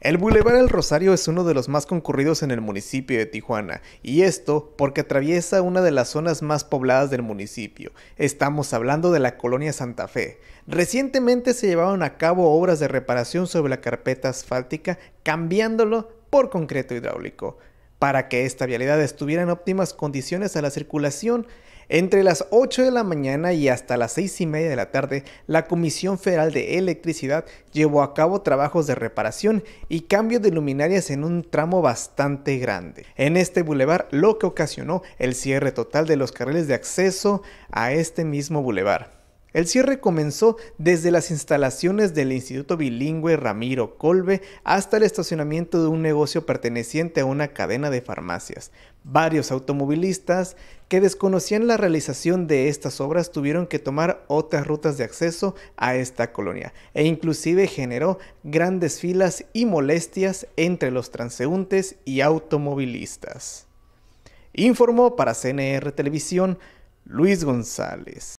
El Boulevard El Rosario es uno de los más concurridos en el municipio de Tijuana, y esto porque atraviesa una de las zonas más pobladas del municipio. Estamos hablando de la colonia Santa Fe. Recientemente se llevaron a cabo obras de reparación sobre la carpeta asfáltica, cambiándolo por concreto hidráulico. Para que esta vialidad estuviera en óptimas condiciones a la circulación, entre las 8 de la mañana y hasta las 6 y media de la tarde, la Comisión Federal de Electricidad llevó a cabo trabajos de reparación y cambio de luminarias en un tramo bastante grande. En este bulevar, lo que ocasionó el cierre total de los carriles de acceso a este mismo bulevar. El cierre comenzó desde las instalaciones del Instituto Bilingüe Ramiro Colbe hasta el estacionamiento de un negocio perteneciente a una cadena de farmacias. Varios automovilistas que desconocían la realización de estas obras tuvieron que tomar otras rutas de acceso a esta colonia e inclusive generó grandes filas y molestias entre los transeúntes y automovilistas. Informó para CNR Televisión Luis González.